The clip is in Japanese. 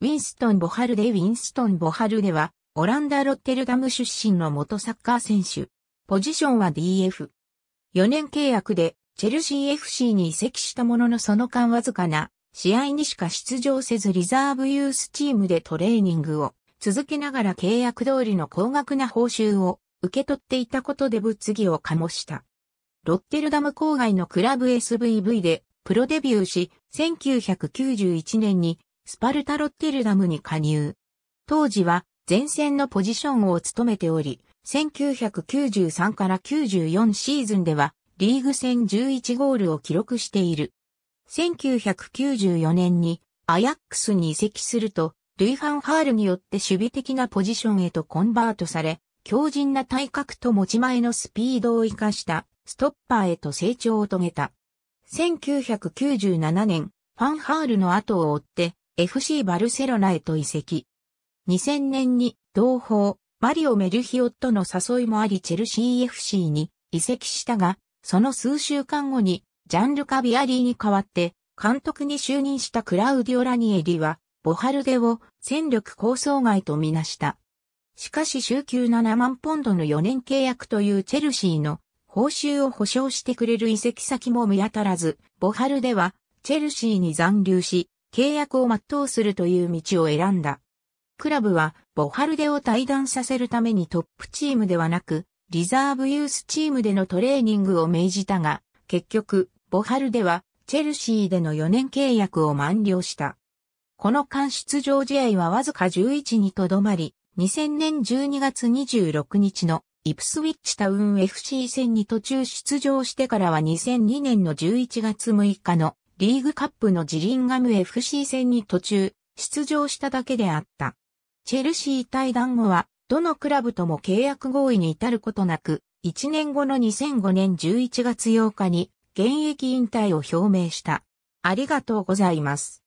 ウィンストン・ボハルデウィンストン・ボハルデは、オランダ・ロッテルダム出身の元サッカー選手。ポジションは DF。4年契約で、チェルシー FC に移籍したもののその間わずかな、試合にしか出場せずリザーブユースチームでトレーニングを続けながら契約通りの高額な報酬を受け取っていたことで物議を醸した。ロッテルダム郊外のクラブ SVV でプロデビューし、1991年にスパルタ・ロッテルダムに加入。当時は前線のポジションを務めており、1993から94シーズンではリーグ戦11ゴールを記録している。1994年にアヤックスに移籍すると、ルイ・ファンハールによって守備的なポジションへとコンバートされ、強靭な体格と持ち前のスピードを生かしたストッパーへと成長を遂げた。1997年、ファンハールの後を追って FC バルセロナへと移籍。2000年に同胞、マリオ・メルヒオットの誘いもありチェルシー FC に移籍したが、その数週間後にジャンル・カビアリーに代わって監督に就任したクラウディオ・ラニエリは、ボハルデを戦力構想外とみなした。しかし週休7万ポンドの4年契約というチェルシーの報酬を保証してくれる移籍先も見当たらず、ボハルデはチェルシーに残留し、契約を全うするという道を選んだ。クラブは、ボハルデを退団させるためにトップチームではなく、リザーブユースチームでのトレーニングを命じたが、結局、ボハルデは、チェルシーでの4年契約を満了した。この間出場試合はわずか11にとどまり、2000年12月26日のイプスウィッチタウン FC 戦に途中出場してからは2002年の11月6日のリーグカップのジリンガム FC 戦に途中、出場しただけであった。チェルシー対団後は、どのクラブとも契約合意に至ることなく、1年後の2005年11月8日に現役引退を表明した。ありがとうございます。